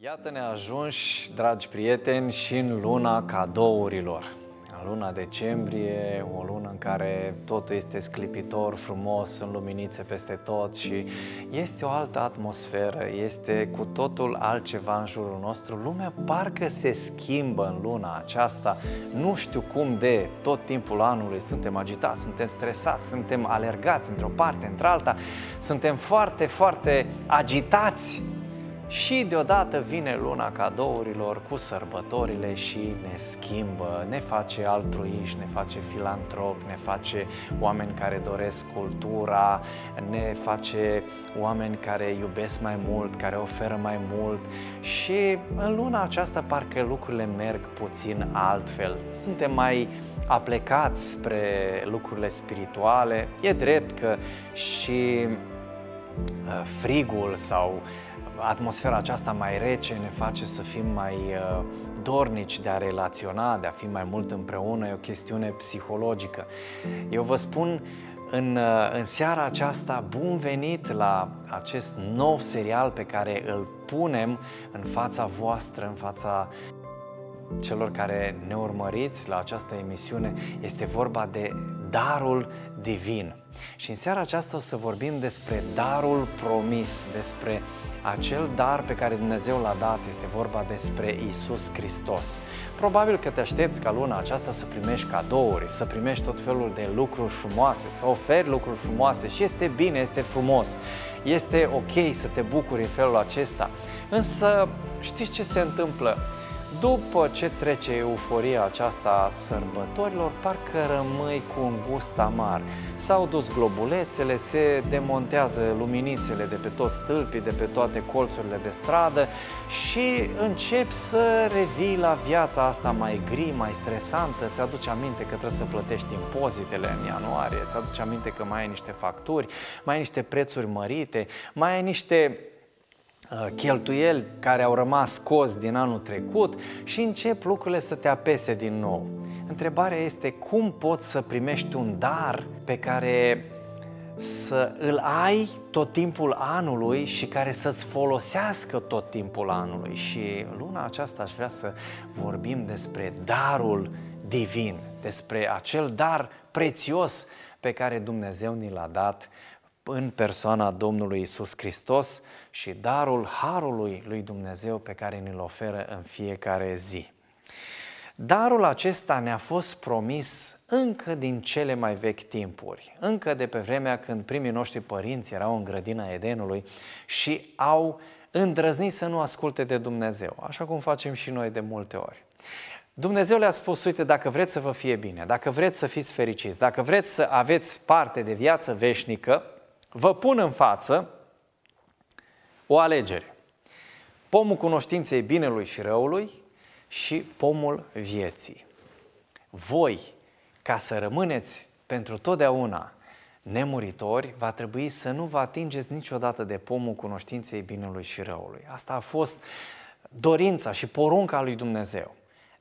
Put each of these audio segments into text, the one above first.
Iată ne ajunși, dragi prieteni, și în luna cadourilor. În luna decembrie, o lună în care totul este sclipitor, frumos, în luminițe peste tot și este o altă atmosferă, este cu totul altceva în jurul nostru. Lumea parcă se schimbă în luna aceasta. Nu știu cum de tot timpul anului suntem agitați, suntem stresați, suntem alergați într-o parte, într-alta, suntem foarte, foarte agitați și deodată vine luna cadourilor cu sărbătorile și ne schimbă, ne face altruiști, ne face filantrop, ne face oameni care doresc cultura, ne face oameni care iubesc mai mult, care oferă mai mult și în luna aceasta parcă lucrurile merg puțin altfel. Suntem mai aplecați spre lucrurile spirituale. E drept că și uh, frigul sau uh, atmosfera aceasta mai rece ne face să fim mai uh, dornici de a relaționa, de a fi mai mult împreună, e o chestiune psihologică. Eu vă spun în, uh, în seara aceasta bun venit la acest nou serial pe care îl punem în fața voastră, în fața celor care ne urmăriți la această emisiune. Este vorba de darul divin. Și în seara aceasta o să vorbim despre darul promis, despre acel dar pe care Dumnezeu l-a dat. Este vorba despre Isus Hristos. Probabil că te aștepți ca luna aceasta să primești cadouri, să primești tot felul de lucruri frumoase, să oferi lucruri frumoase și este bine, este frumos. Este ok să te bucuri în felul acesta. Însă știți ce se întâmplă? După ce trece euforia aceasta a sărbătorilor, parcă rămâi cu un gust amar. S-au dus globulețele, se demontează luminițele de pe toți stâlpii, de pe toate colțurile de stradă și începi să revii la viața asta mai gri, mai stresantă. Ți-aduce aminte că trebuie să plătești impozitele în ianuarie, ți-aduce aminte că mai ai niște facturi, mai ai niște prețuri mărite, mai ai niște Uh, cheltuieli care au rămas scos din anul trecut și încep lucrurile să te apese din nou. Întrebarea este cum poți să primești un dar pe care să îl ai tot timpul anului și care să-ți folosească tot timpul anului. Și luna aceasta aș vrea să vorbim despre darul divin, despre acel dar prețios pe care Dumnezeu ni l-a dat în persoana Domnului Isus Hristos, și darul harului lui Dumnezeu pe care ne-l oferă în fiecare zi. Darul acesta ne-a fost promis încă din cele mai vechi timpuri, încă de pe vremea când primii noștri părinți erau în grădina Edenului și au îndrăznit să nu asculte de Dumnezeu, așa cum facem și noi de multe ori. Dumnezeu le-a spus, uite, dacă vreți să vă fie bine, dacă vreți să fiți fericiți, dacă vreți să aveți parte de viață veșnică, vă pun în față o alegere. Pomul cunoștinței binelui și răului și pomul vieții. Voi, ca să rămâneți pentru totdeauna nemuritori, va trebui să nu vă atingeți niciodată de pomul cunoștinței binelui și răului. Asta a fost dorința și porunca lui Dumnezeu.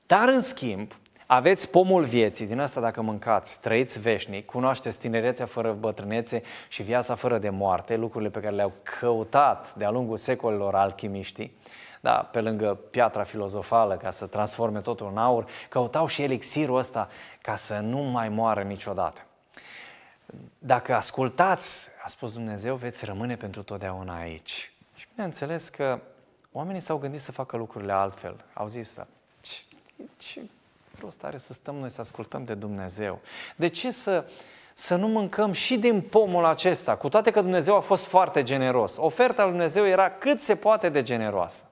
Dar, în schimb, aveți pomul vieții, din asta dacă mâncați, trăiți veșnic, cunoașteți tinerețea fără bătrânețe și viața fără de moarte, lucrurile pe care le-au căutat de-a lungul secolelor alchimiștii. Da, pe lângă piatra filozofală ca să transforme totul în aur, căutau și elixirul ăsta ca să nu mai moară niciodată. Dacă ascultați, a spus Dumnezeu, veți rămâne pentru totdeauna aici. Și bineînțeles că oamenii s-au gândit să facă lucrurile altfel. Au zis să ce, ce rost are să stăm noi să ascultăm de Dumnezeu? De ce să, să nu mâncăm și din pomul acesta? Cu toate că Dumnezeu a fost foarte generos. Oferta lui Dumnezeu era cât se poate de generoasă.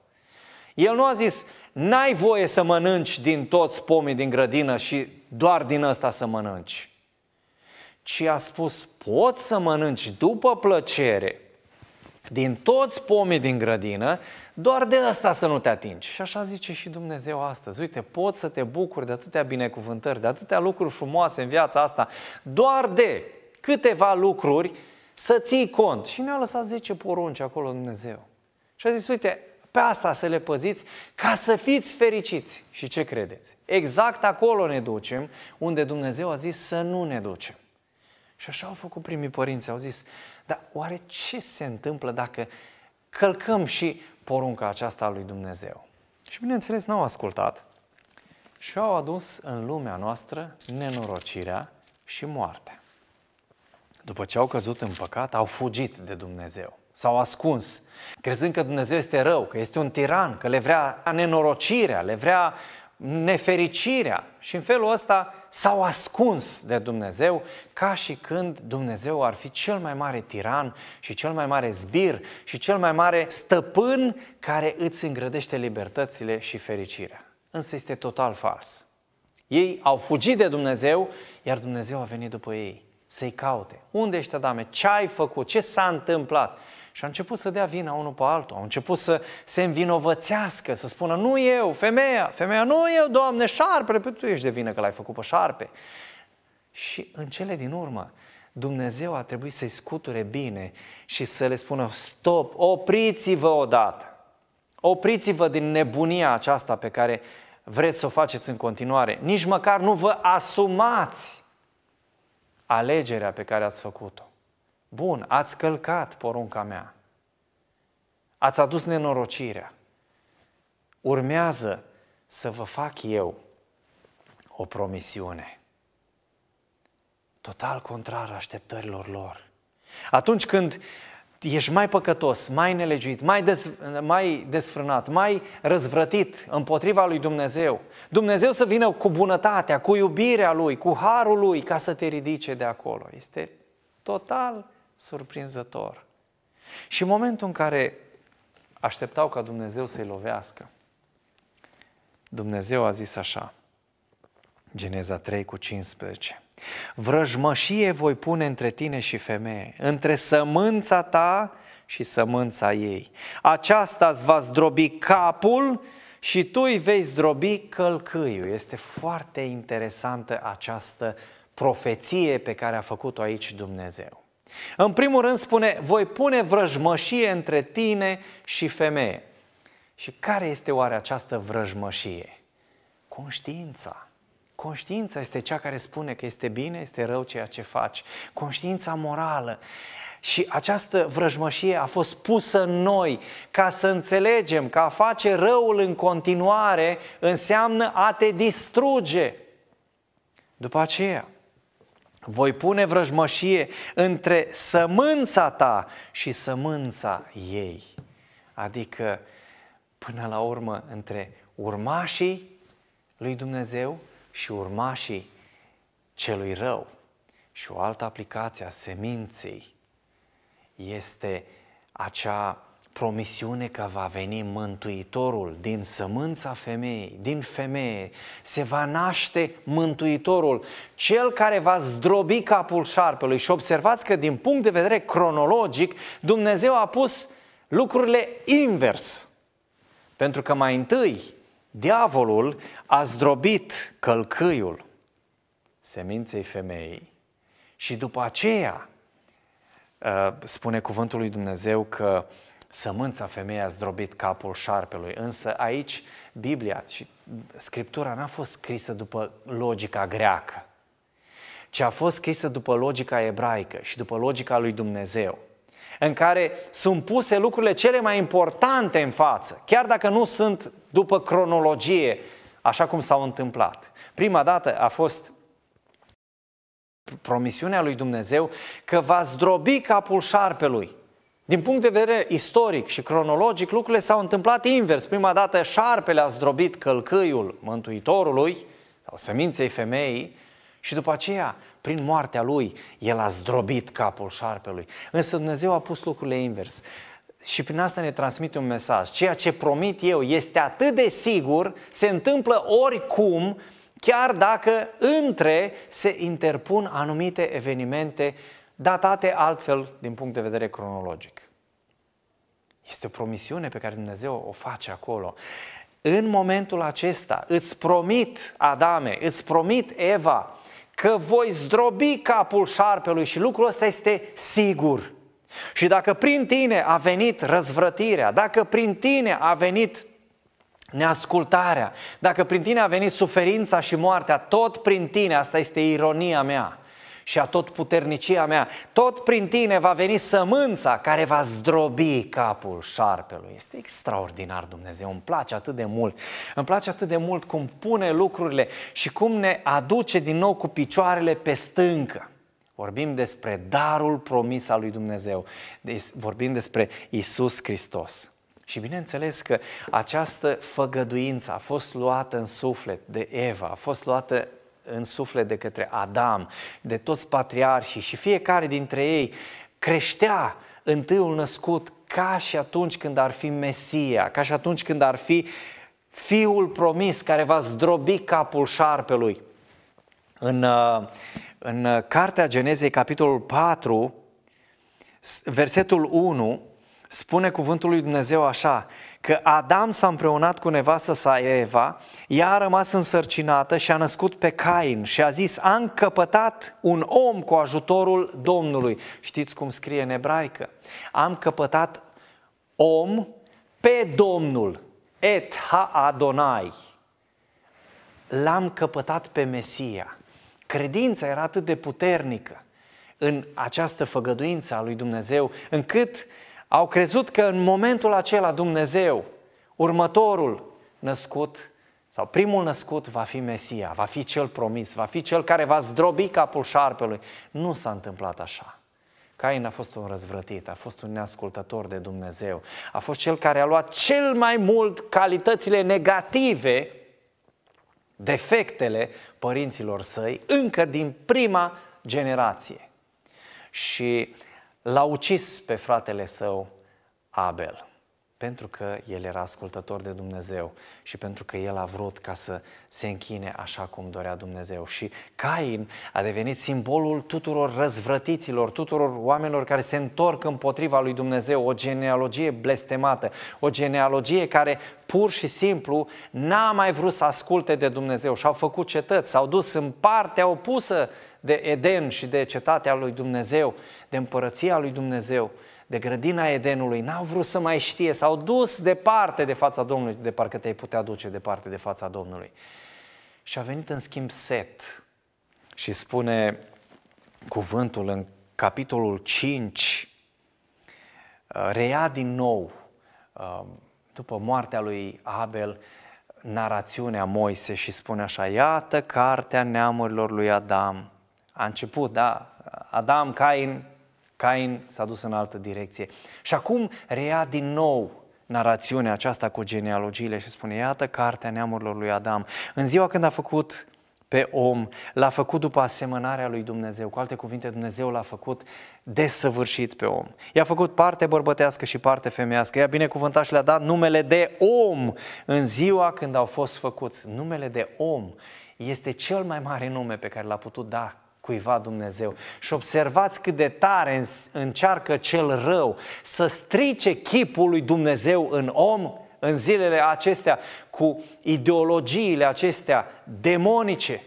El nu a zis, n-ai voie să mănânci din toți pomii din grădină și doar din ăsta să mănânci. Ci a spus, poți să mănânci după plăcere, din toți pomii din grădină, doar de asta să nu te atingi. Și așa zice și Dumnezeu astăzi. Uite, poți să te bucuri de atâtea binecuvântări, de atâtea lucruri frumoase în viața asta, doar de câteva lucruri să ții cont. Și ne-a lăsat 10 porunci acolo Dumnezeu. Și a zis, uite, pe asta să le păziți ca să fiți fericiți. Și ce credeți? Exact acolo ne ducem unde Dumnezeu a zis să nu ne ducem. Și așa au făcut primii părinți, au zis, dar oare ce se întâmplă dacă călcăm și porunca aceasta a lui Dumnezeu? Și bineînțeles n-au ascultat și au adus în lumea noastră nenorocirea și moartea. După ce au căzut în păcat, au fugit de Dumnezeu. S-au ascuns, crezând că Dumnezeu este rău, că este un tiran, că le vrea nenorocirea, le vrea nefericirea. Și în felul ăsta s-au ascuns de Dumnezeu ca și când Dumnezeu ar fi cel mai mare tiran și cel mai mare zbir și cel mai mare stăpân care îți îngrădește libertățile și fericirea. Însă este total fals. Ei au fugit de Dumnezeu, iar Dumnezeu a venit după ei să-i caute. Unde ești, Adame? Ce ai făcut? Ce s-a întâmplat? Și a început să dea vina unul pe altul, au început să se învinovățească, să spună, nu eu, femeia, femeia, nu eu, doamne, șarpele, pe păi tu ești de vină că l-ai făcut pe șarpe. Și în cele din urmă, Dumnezeu a trebuit să-i scuture bine și să le spună, stop, opriți-vă odată. Opriți-vă din nebunia aceasta pe care vreți să o faceți în continuare. Nici măcar nu vă asumați alegerea pe care ați făcut-o. Bun, ați călcat porunca mea. Ați adus nenorocirea. Urmează să vă fac eu o promisiune. Total contrar așteptărilor lor. Atunci când ești mai păcătos, mai nelegiuit, mai, dez, mai desfrânat, mai răzvrătit împotriva lui Dumnezeu. Dumnezeu să vină cu bunătatea, cu iubirea Lui, cu harul Lui ca să te ridice de acolo. Este total surprinzător. Și în momentul în care așteptau ca Dumnezeu să-i lovească, Dumnezeu a zis așa, Geneza 3 cu 15. Vrăjmășie voi pune între tine și femeie, între sămânța ta și sămânța ei. Aceasta îți va zdrobi capul și tu îi vei zdrobi călcâiul. Este foarte interesantă această profeție pe care a făcut-o aici Dumnezeu. În primul rând spune, voi pune vrăjmășie între tine și femeie. Și care este oare această vrăjmășie? Conștiința. Conștiința este cea care spune că este bine, este rău ceea ce faci. Conștiința morală. Și această vrăjmășie a fost pusă în noi ca să înțelegem că a face răul în continuare înseamnă a te distruge. După aceea, voi pune vrăjmășie între sămânța ta și sămânța ei. Adică, până la urmă, între urmașii lui Dumnezeu și urmașii celui rău. Și o altă aplicație a seminței este acea promisiune că va veni Mântuitorul din sămânța femeii, din femeie, se va naște Mântuitorul, cel care va zdrobi capul șarpelui. Și observați că din punct de vedere cronologic, Dumnezeu a pus lucrurile invers. Pentru că mai întâi, diavolul a zdrobit călcâiul seminței femeii și după aceea, uh, spune cuvântul lui Dumnezeu că Sămânța femeii a zdrobit capul șarpelui, însă aici Biblia și Scriptura n-a fost scrisă după logica greacă, ci a fost scrisă după logica ebraică și după logica lui Dumnezeu, în care sunt puse lucrurile cele mai importante în față, chiar dacă nu sunt după cronologie, așa cum s-au întâmplat. Prima dată a fost promisiunea lui Dumnezeu că va zdrobi capul șarpelui, din punct de vedere istoric și cronologic, lucrurile s-au întâmplat invers. Prima dată șarpele a zdrobit călcâiul mântuitorului sau seminței femeii și după aceea, prin moartea lui, el a zdrobit capul șarpelui. Însă Dumnezeu a pus lucrurile invers. Și prin asta ne transmite un mesaj. Ceea ce promit eu este atât de sigur, se întâmplă oricum, chiar dacă între se interpun anumite evenimente datate altfel din punct de vedere cronologic. Este o promisiune pe care Dumnezeu o face acolo. În momentul acesta îți promit, Adame, îți promit, Eva, că voi zdrobi capul șarpelui și lucrul ăsta este sigur. Și dacă prin tine a venit răzvrătirea, dacă prin tine a venit neascultarea, dacă prin tine a venit suferința și moartea, tot prin tine, asta este ironia mea, și a tot puternicia mea. Tot prin tine va veni sămânța care va zdrobi capul șarpelui. Este extraordinar Dumnezeu, îmi place atât de mult. Îmi place atât de mult cum pune lucrurile și cum ne aduce din nou cu picioarele pe stâncă. Vorbim despre darul promis al lui Dumnezeu. Vorbim despre Isus Hristos. Și bineînțeles că această făgăduință a fost luată în suflet de Eva, a fost luată în suflet de către Adam, de toți patriarhii și fiecare dintre ei creștea întâiul născut ca și atunci când ar fi Mesia, ca și atunci când ar fi fiul promis care va zdrobi capul șarpelui. În, uh, în Cartea Genezei, capitolul 4, versetul 1, spune cuvântul lui Dumnezeu așa, că Adam s-a împreunat cu nevastă sa Eva, ea a rămas însărcinată și a născut pe Cain și a zis, a încăpătat un om cu ajutorul Domnului. Știți cum scrie în ebraică? Am căpătat om pe Domnul, et ha Adonai. L-am căpătat pe Mesia. Credința era atât de puternică în această făgăduință a lui Dumnezeu, încât au crezut că în momentul acela Dumnezeu, următorul născut sau primul născut va fi Mesia, va fi cel promis, va fi cel care va zdrobi capul șarpelui. Nu s-a întâmplat așa. Cain a fost un răzvrătit, a fost un neascultător de Dumnezeu, a fost cel care a luat cel mai mult calitățile negative, defectele părinților săi, încă din prima generație. Și l-a ucis pe fratele său Abel. Pentru că el era ascultător de Dumnezeu și pentru că el a vrut ca să se închine așa cum dorea Dumnezeu. Și Cain a devenit simbolul tuturor răzvrătiților, tuturor oamenilor care se întorc împotriva lui Dumnezeu, o genealogie blestemată, o genealogie care pur și simplu n-a mai vrut să asculte de Dumnezeu și au făcut cetăți, s-au dus în partea opusă de Eden și de cetatea lui Dumnezeu, de împărăția lui Dumnezeu, de grădina Edenului, n-au vrut să mai știe, s-au dus departe de fața Domnului, de parcă te-ai putea duce departe de fața Domnului. Și a venit în schimb Set și spune cuvântul în capitolul 5, uh, reia din nou, uh, după moartea lui Abel, narațiunea Moise și spune așa, iată cartea neamurilor lui Adam, a început, da, Adam, Cain, Cain s-a dus în altă direcție. Și acum reia din nou narațiunea aceasta cu genealogiile și spune, iată cartea neamurilor lui Adam. În ziua când a făcut pe om, l-a făcut după asemănarea lui Dumnezeu. Cu alte cuvinte, Dumnezeu l-a făcut desăvârșit pe om. I-a făcut parte bărbătească și parte femească. I-a binecuvântat și le-a dat numele de om în ziua când au fost făcuți. Numele de om este cel mai mare nume pe care l-a putut da cuiva Dumnezeu. Și observați cât de tare încearcă cel rău să strice chipul lui Dumnezeu în om în zilele acestea cu ideologiile acestea demonice.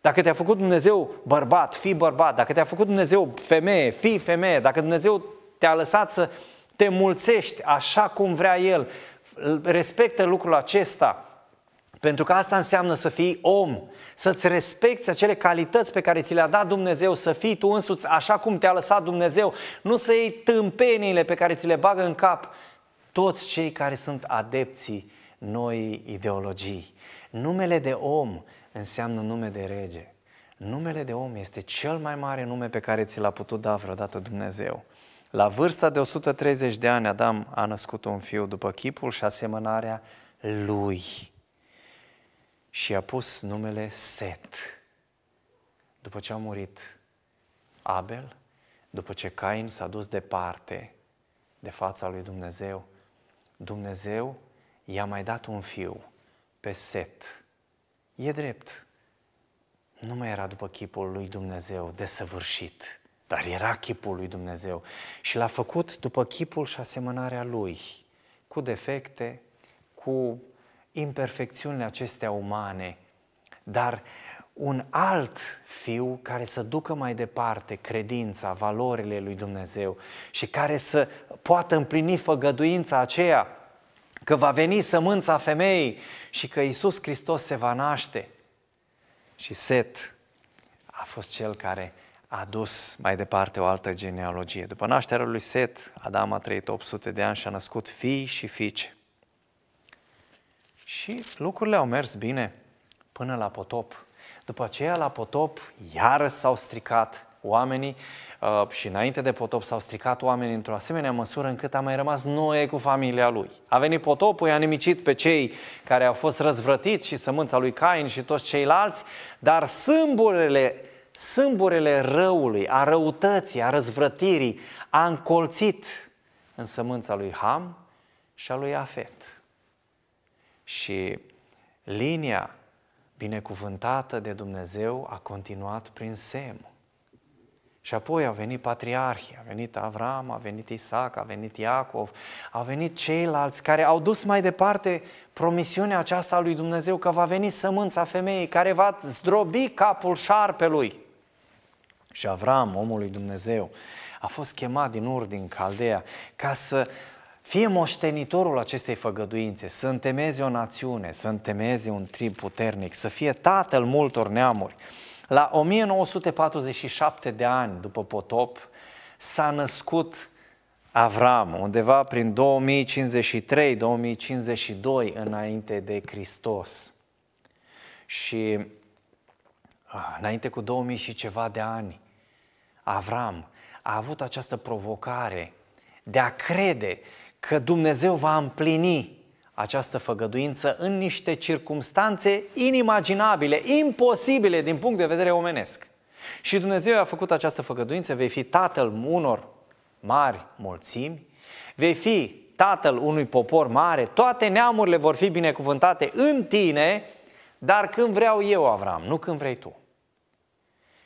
Dacă te-a făcut Dumnezeu bărbat, fi bărbat. Dacă te-a făcut Dumnezeu femeie, fi femeie. Dacă Dumnezeu te-a lăsat să te mulțești așa cum vrea El, respectă lucrul acesta pentru că asta înseamnă să fii om, să-ți respecti acele calități pe care ți le-a dat Dumnezeu, să fii tu însuți așa cum te-a lăsat Dumnezeu, nu să iei tâmpeniile pe care ți le bagă în cap toți cei care sunt adepții noi ideologii. Numele de om înseamnă nume de rege. Numele de om este cel mai mare nume pe care ți l-a putut da vreodată Dumnezeu. La vârsta de 130 de ani, Adam a născut un fiu după chipul și asemănarea lui și i-a pus numele Set. După ce a murit Abel, după ce Cain s-a dus departe de fața lui Dumnezeu, Dumnezeu i-a mai dat un fiu pe Set. E drept. Nu mai era după chipul lui Dumnezeu desăvârșit, dar era chipul lui Dumnezeu și l-a făcut după chipul și asemănarea lui, cu defecte, cu imperfecțiunile acestea umane, dar un alt fiu care să ducă mai departe credința, valorile lui Dumnezeu și care să poată împlini făgăduința aceea că va veni sămânța femeii și că Isus Hristos se va naște. Și Set a fost cel care a dus mai departe o altă genealogie. După nașterea lui Set, Adam a trăit 800 de ani și a născut fii și fiice. Și lucrurile au mers bine până la potop. După aceea, la potop, iară s-au stricat oamenii uh, și înainte de potop s-au stricat oamenii într-o asemenea măsură încât a mai rămas Noe cu familia lui. A venit potopul, i-a nimicit pe cei care au fost răzvrătiți și sămânța lui Cain și toți ceilalți, dar sâmburele, sâmburele răului, a răutății, a răzvrătirii a încolțit în sămânța lui Ham și a lui Afet. Și linia binecuvântată de Dumnezeu a continuat prin Sem. Și apoi au venit patriarhii, a venit Avram, a venit Isaac, a venit Iacov, a venit ceilalți care au dus mai departe promisiunea aceasta a lui Dumnezeu că va veni sămânța femeii care va zdrobi capul șarpelui. Și Avram, omul lui Dumnezeu, a fost chemat din Ur, din Caldea, ca să fie moștenitorul acestei făgăduințe, să întemeze o națiune, să întemeze un trib puternic, să fie tatăl multor neamuri. La 1947 de ani după potop s-a născut Avram, undeva prin 2053-2052 înainte de Hristos. Și ah, înainte cu 2000 și ceva de ani, Avram a avut această provocare de a crede că Dumnezeu va împlini această făgăduință în niște circumstanțe inimaginabile, imposibile din punct de vedere omenesc. Și Dumnezeu a făcut această făgăduință, vei fi tatăl unor mari mulțimi, vei fi tatăl unui popor mare, toate neamurile vor fi binecuvântate în tine, dar când vreau eu, Avram, nu când vrei tu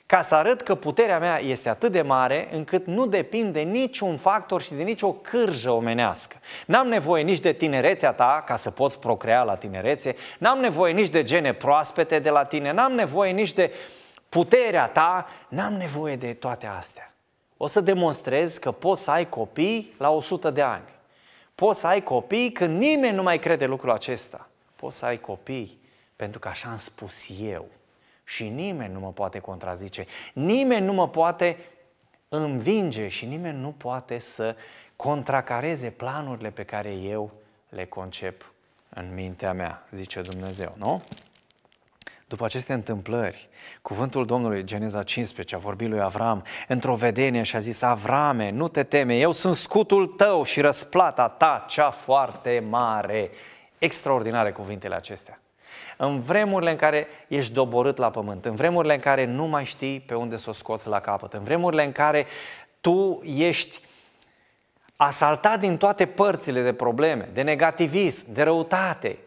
ca să arăt că puterea mea este atât de mare încât nu depinde niciun factor și de nicio cârjă omenească. N-am nevoie nici de tinerețea ta ca să poți procrea la tinerețe, n-am nevoie nici de gene proaspete de la tine, n-am nevoie nici de puterea ta, n-am nevoie de toate astea. O să demonstrez că poți să ai copii la 100 de ani. Poți să ai copii când nimeni nu mai crede lucrul acesta. Poți să ai copii pentru că așa am spus eu și nimeni nu mă poate contrazice, nimeni nu mă poate învinge și nimeni nu poate să contracareze planurile pe care eu le concep în mintea mea, zice Dumnezeu, nu? După aceste întâmplări, cuvântul Domnului, Geneza 15, a vorbit lui Avram într-o vedenie și a zis, Avrame, nu te teme, eu sunt scutul tău și răsplata ta cea foarte mare. Extraordinare cuvintele acestea. În vremurile în care ești doborât la pământ, în vremurile în care nu mai știi pe unde să o scoți la capăt, în vremurile în care tu ești asaltat din toate părțile de probleme, de negativism, de răutate,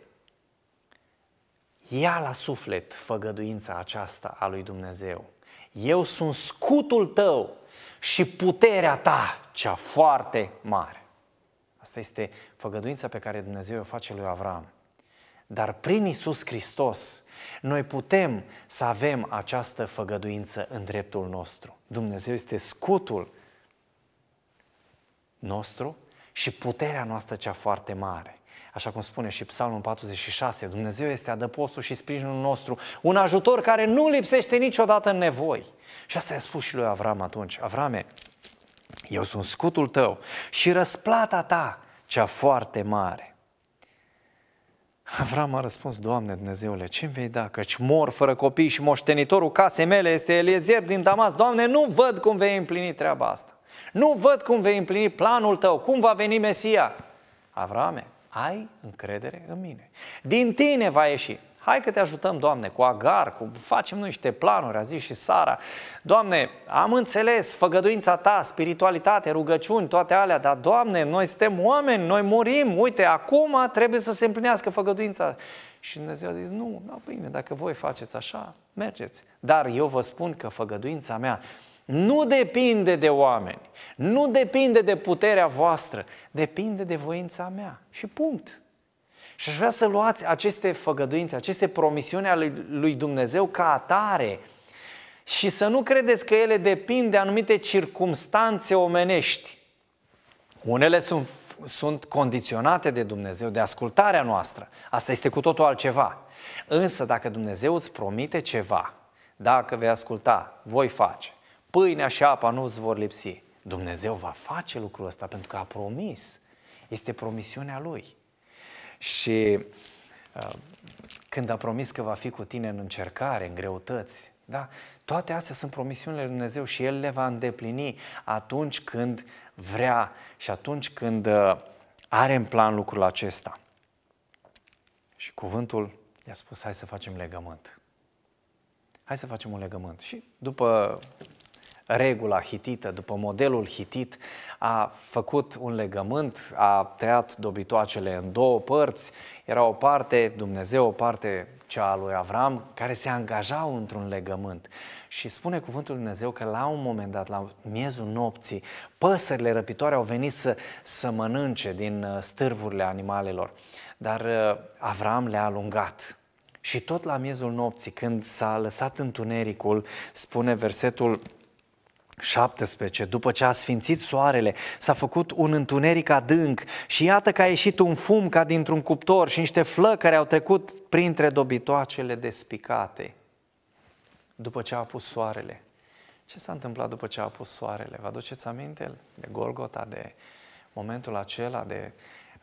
ia la suflet făgăduința aceasta a lui Dumnezeu. Eu sunt scutul tău și puterea ta cea foarte mare. Asta este făgăduința pe care Dumnezeu o face lui Avram. Dar prin Isus Hristos noi putem să avem această făgăduință în dreptul nostru. Dumnezeu este scutul nostru și puterea noastră cea foarte mare. Așa cum spune și Psalmul 46, Dumnezeu este adăpostul și sprijinul nostru, un ajutor care nu lipsește niciodată în nevoi. Și asta i-a spus și lui Avram atunci. Avrame, eu sunt scutul tău și răsplata ta cea foarte mare. Avram a răspuns, Doamne Dumnezeule, ce îmi vei da, căci mor fără copii și moștenitorul casei mele este Eliezer din Damas. Doamne, nu văd cum vei împlini treaba asta. Nu văd cum vei împlini planul tău, cum va veni Mesia. Avrame, ai încredere în mine. Din tine va ieși. Hai că te ajutăm, Doamne, cu agar, cu facem noi niște planuri, a zis și Sara. Doamne, am înțeles făgăduința ta, spiritualitate, rugăciuni, toate alea, dar Doamne, noi suntem oameni, noi murim, uite, acum trebuie să se împlinească făgăduința. Și Dumnezeu a zis, nu, da, bine, dacă voi faceți așa, mergeți. Dar eu vă spun că făgăduința mea nu depinde de oameni, nu depinde de puterea voastră, depinde de voința mea. Și punct. Și aș vrea să luați aceste făgăduințe, aceste promisiuni ale lui Dumnezeu ca atare și să nu credeți că ele depind de anumite circumstanțe omenești. Unele sunt, sunt condiționate de Dumnezeu, de ascultarea noastră. Asta este cu totul altceva. Însă dacă Dumnezeu îți promite ceva, dacă vei asculta, voi face, pâinea și apa nu îți vor lipsi. Dumnezeu va face lucrul ăsta pentru că a promis. Este promisiunea Lui. Și uh, când a promis că va fi cu tine în încercare, în greutăți, da? Toate astea sunt promisiunile lui Dumnezeu și El le va îndeplini atunci când vrea și atunci când uh, are în plan lucrul acesta. Și cuvântul i-a spus, hai să facem legământ. Hai să facem un legământ. Și după regula hitită, după modelul hitit, a făcut un legământ, a tăiat dobitoacele în două părți. Era o parte, Dumnezeu, o parte cea a lui Avram, care se angajau într-un legământ. Și spune cuvântul Lui Dumnezeu că la un moment dat, la miezul nopții, păsările răpitoare au venit să, să mănânce din uh, stârvurile animalelor. Dar uh, Avram le-a alungat. Și tot la miezul nopții, când s-a lăsat întunericul, spune versetul 17. După ce a sfințit soarele, s-a făcut un întuneric adânc și iată că a ieșit un fum ca dintr-un cuptor și niște flăcări au trecut printre dobitoacele despicate. După ce a apus soarele. Ce s-a întâmplat după ce a apus soarele? Vă aduceți aminte de Golgota, de momentul acela, de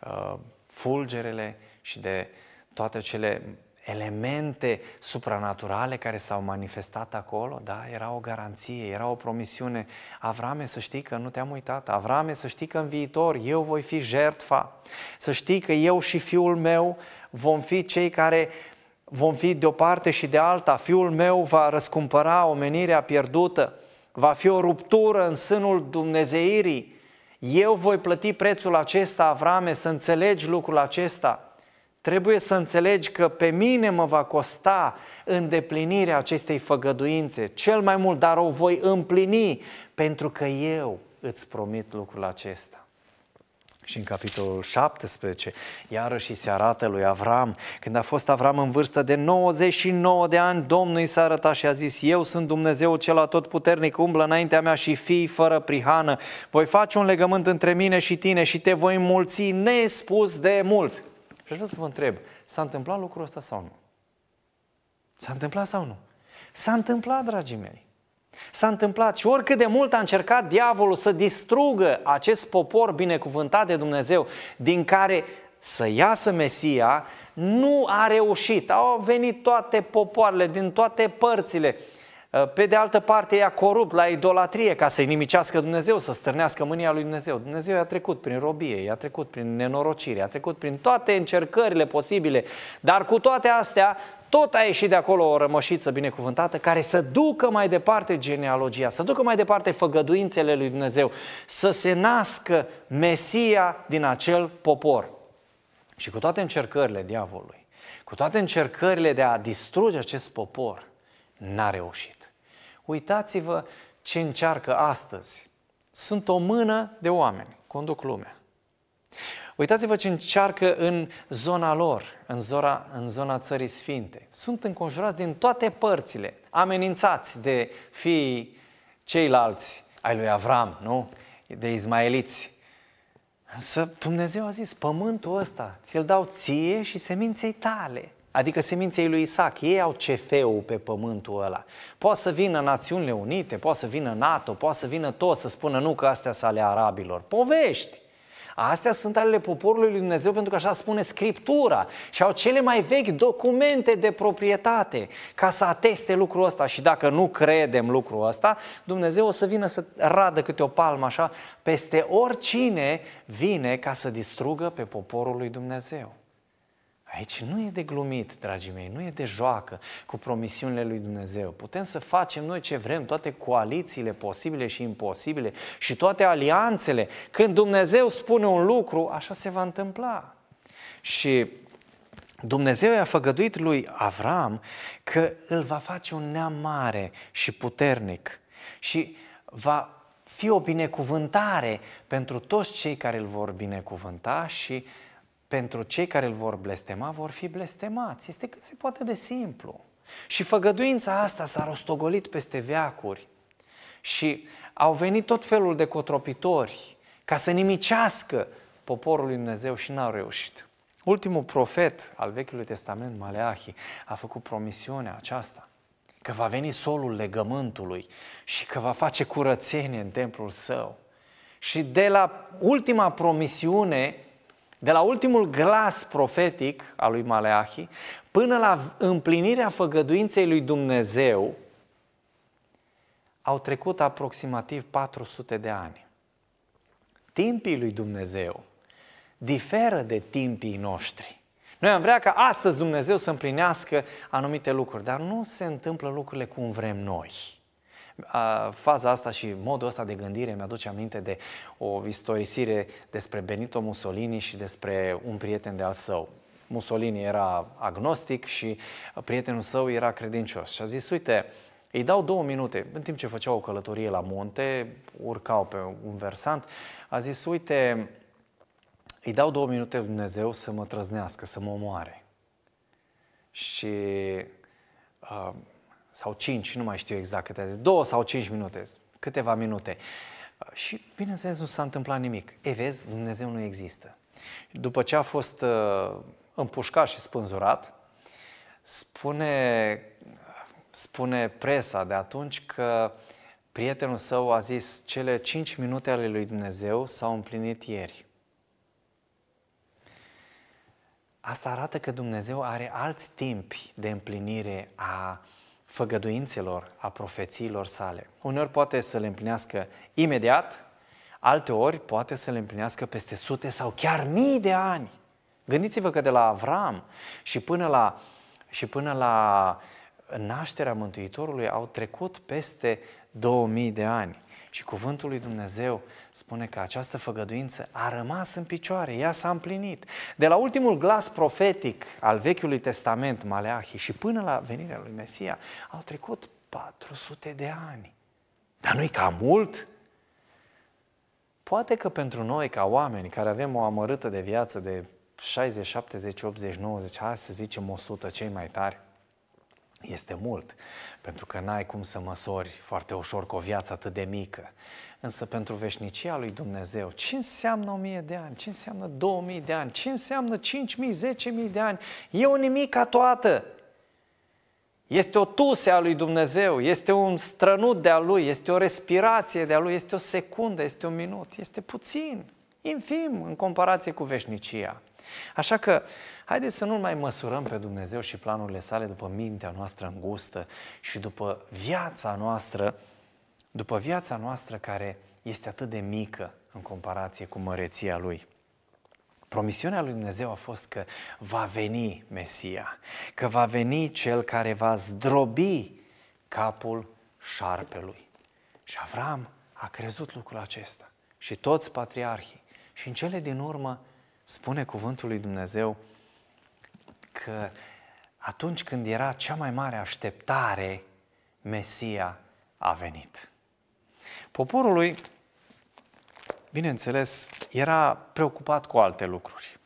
uh, fulgerele și de toate cele elemente supranaturale care s-au manifestat acolo, da, era o garanție, era o promisiune. Avrame, să știi că nu te-am uitat. Avrame, să știi că în viitor eu voi fi jertfa. Să știi că eu și fiul meu vom fi cei care vom fi de o parte și de alta. Fiul meu va răscumpăra omenirea pierdută. Va fi o ruptură în sânul dumnezeirii. Eu voi plăti prețul acesta, Avrame, să înțelegi lucrul acesta – Trebuie să înțelegi că pe mine mă va costa îndeplinirea acestei făgăduințe. Cel mai mult, dar o voi împlini, pentru că eu îți promit lucrul acesta. Și în capitolul 17, iarăși se arată lui Avram, când a fost Avram în vârstă de 99 de ani, Domnul i s-a arătat și a zis, Eu sunt Dumnezeu cel atotputernic, umblă înaintea mea și fii fără prihană, voi face un legământ între mine și tine și te voi mulți nespus de mult. Și aș vrea să vă întreb, s-a întâmplat lucrul ăsta sau nu? S-a întâmplat sau nu? S-a întâmplat, dragii mei. S-a întâmplat și oricât de mult a încercat diavolul să distrugă acest popor binecuvântat de Dumnezeu, din care să iasă Mesia, nu a reușit. Au venit toate popoarele din toate părțile Ă, pe de altă parte, ea corupt la idolatrie ca să-i nimicească Dumnezeu, să stârnească mânia lui Dumnezeu. Dumnezeu i-a trecut prin robie, i-a trecut prin nenorocire, i-a trecut prin toate încercările posibile. Dar cu toate astea, tot a ieșit de acolo o rămășiță binecuvântată care să ducă mai departe genealogia, să ducă mai departe făgăduințele lui Dumnezeu, să se nască Mesia din acel popor. Și cu toate încercările diavolului, cu toate încercările de a distruge acest popor, n-a reușit. Uitați-vă ce încearcă astăzi. Sunt o mână de oameni, conduc lumea. Uitați-vă ce încearcă în zona lor, în zona, în zona țării sfinte. Sunt înconjurați din toate părțile, amenințați de fiii ceilalți ai lui Avram, nu? De izmaeliți. Însă Dumnezeu a zis, pământul ăsta ți-l dau ție și seminței tale adică seminței lui Isaac. Ei au CF-ul pe pământul ăla. Poate să vină Națiunile Unite, poate să vină NATO, poate să vină tot să spună nu că astea sunt ale arabilor. Povești! Astea sunt ale poporului lui Dumnezeu pentru că așa spune Scriptura și au cele mai vechi documente de proprietate ca să ateste lucrul ăsta și dacă nu credem lucrul ăsta, Dumnezeu o să vină să radă câte o palmă așa peste oricine vine ca să distrugă pe poporul lui Dumnezeu. Aici nu e de glumit, dragii mei, nu e de joacă cu promisiunile lui Dumnezeu. Putem să facem noi ce vrem, toate coalițiile posibile și imposibile și toate alianțele. Când Dumnezeu spune un lucru, așa se va întâmpla. Și Dumnezeu i-a făgăduit lui Avram că îl va face un neam mare și puternic și va fi o binecuvântare pentru toți cei care îl vor binecuvânta și uh, pentru cei care îl vor blestema, vor fi blestemați. Este cât se poate de simplu. Și făgăduința asta s-a rostogolit peste veacuri și au venit tot felul de cotropitori ca să nimicească poporul lui Dumnezeu și n-au reușit. Ultimul profet al Vechiului Testament, Maleahi, a făcut promisiunea aceasta că va veni solul legământului și că va face curățenie în templul său. Și de la ultima promisiune de la ultimul glas profetic al lui Maleahi până la împlinirea făgăduinței lui Dumnezeu au trecut aproximativ 400 de ani. Timpii lui Dumnezeu diferă de timpii noștri. Noi am vrea ca astăzi Dumnezeu să împlinească anumite lucruri, dar nu se întâmplă lucrurile cum vrem noi faza asta și modul ăsta de gândire mi-aduce aminte de o istorisire despre Benito Mussolini și despre un prieten de al său. Mussolini era agnostic și prietenul său era credincios. Și a zis, uite, îi dau două minute. În timp ce făceau o călătorie la munte, urcau pe un versant, a zis, uite, îi dau două minute Dumnezeu să mă trăznească, să mă omoare. Și uh, sau 5, nu mai știu exact câte, 2 sau 5 minute, câteva minute. Uh, și, bineînțeles, nu s-a întâmplat nimic. E, vezi, Dumnezeu nu există. După ce a fost uh, împușcat și spânzurat, spune, spune presa de atunci că prietenul său a zis cele 5 minute ale lui Dumnezeu s-au împlinit ieri. Asta arată că Dumnezeu are alți timpi de împlinire a uh, făgăduințelor, a profețiilor sale. Uneori poate să le împlinească imediat, alteori poate să le împlinească peste sute sau chiar mii de ani. Gândiți-vă că de la Avram și până la, și până la nașterea Mântuitorului au trecut peste 2000 de ani. Și cuvântul lui Dumnezeu spune că această făgăduință a rămas în picioare, ea s-a împlinit. De la ultimul glas profetic al Vechiului Testament, Maleahi, și până la venirea lui Mesia, au trecut 400 de ani. Dar nu-i cam mult? Poate că pentru noi, ca oameni care avem o amărâtă de viață de 60, 70, 80, 90, hai să zicem 100, cei mai tari, este mult, pentru că n-ai cum să măsori foarte ușor cu o viață atât de mică. Însă pentru veșnicia lui Dumnezeu, ce înseamnă 1000 de ani? Ce înseamnă 2000 de ani? Ce înseamnă 5000, 10000 de ani? E o nimica toată. Este o tuse a lui Dumnezeu, este un strănut de-a lui, este o respirație de-a lui, este o secundă, este un minut, este puțin, infim în comparație cu veșnicia. Așa că haideți să nu mai măsurăm pe Dumnezeu și planurile sale după mintea noastră îngustă și după viața noastră după viața noastră care este atât de mică în comparație cu măreția Lui. Promisiunea lui Dumnezeu a fost că va veni Mesia, că va veni Cel care va zdrobi capul șarpelui. Și Avram a crezut lucrul acesta și toți patriarhii. Și în cele din urmă spune cuvântul lui Dumnezeu că atunci când era cea mai mare așteptare, Mesia a venit. Poporului, bineînțeles, era preocupat cu alte lucruri.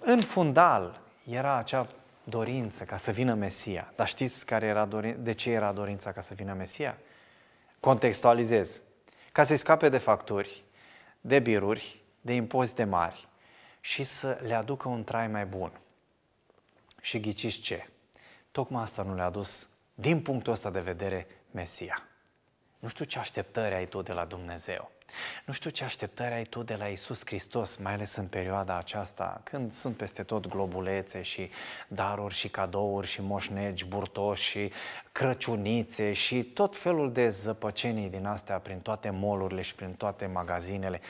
În fundal era acea dorință ca să vină Mesia. Dar știți care era dorin... de ce era dorința ca să vină Mesia? Contextualizez. Ca să-i scape de facturi, de biruri, de impozite mari și să le aducă un trai mai bun. Și ghiciți ce? Tocmai asta nu le-a dus, din punctul ăsta de vedere, Mesia. Nu știu ce așteptări ai tu de la Dumnezeu. Nu știu ce așteptări ai tu de la Isus Hristos, mai ales în perioada aceasta, când sunt peste tot globulețe și daruri și cadouri și moșnegi, burtoși și crăciunițe și tot felul de zăpăcenii din astea prin toate molurile și prin toate magazinele.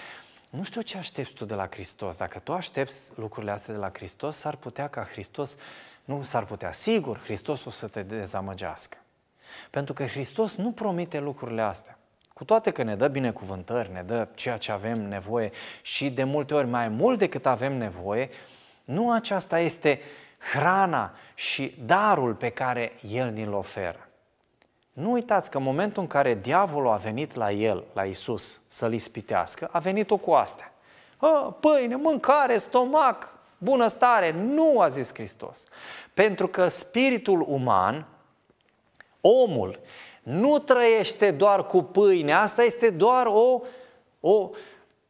Nu știu ce aștepți tu de la Hristos. Dacă tu aștepți lucrurile astea de la Hristos, s-ar putea ca Hristos, nu s-ar putea, sigur, Hristos o să te dezamăgească. Pentru că Hristos nu promite lucrurile astea. Cu toate că ne dă binecuvântări, ne dă ceea ce avem nevoie și de multe ori mai mult decât avem nevoie, nu aceasta este hrana și darul pe care El ni-l oferă. Nu uitați că în momentul în care diavolul a venit la el, la Isus, să-l ispitească, a venit-o cu astea. A, pâine, mâncare, stomac, bunăstare. Nu, a zis Hristos. Pentru că spiritul uman Omul nu trăiește doar cu pâine, asta este doar o, o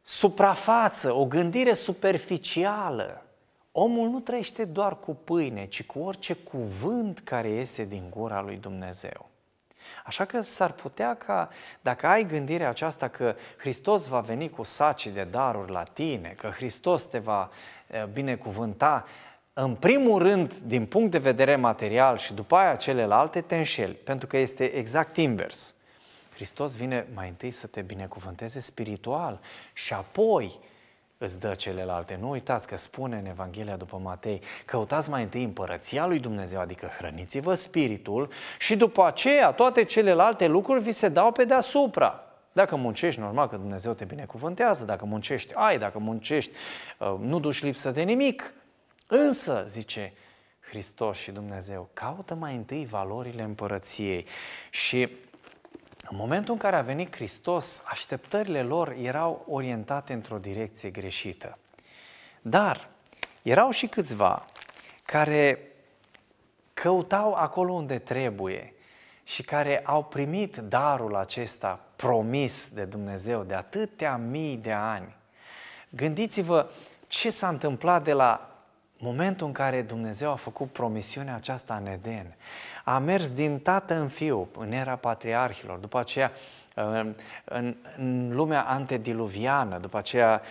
suprafață, o gândire superficială. Omul nu trăiește doar cu pâine, ci cu orice cuvânt care iese din gura lui Dumnezeu. Așa că s-ar putea ca, dacă ai gândirea aceasta că Hristos va veni cu saci de daruri la tine, că Hristos te va eh, binecuvânta, în primul rând, din punct de vedere material și după aia celelalte, te înșeli, pentru că este exact invers. Hristos vine mai întâi să te binecuvânteze spiritual și apoi îți dă celelalte. Nu uitați că spune în Evanghelia după Matei, căutați mai întâi împărăția lui Dumnezeu, adică hrăniți-vă spiritul și după aceea toate celelalte lucruri vi se dau pe deasupra. Dacă muncești, normal că Dumnezeu te binecuvântează, dacă muncești, ai, dacă muncești, uh, nu duci lipsă de nimic. Însă, zice Hristos și Dumnezeu, caută mai întâi valorile împărăției. Și în momentul în care a venit Hristos, așteptările lor erau orientate într-o direcție greșită. Dar erau și câțiva care căutau acolo unde trebuie și care au primit darul acesta promis de Dumnezeu de atâtea mii de ani. Gândiți-vă ce s-a întâmplat de la Momentul în care Dumnezeu a făcut promisiunea aceasta în Eden, a mers din tată în fiu, în era patriarhilor, după aceea uh, în, în lumea antediluviană, după aceea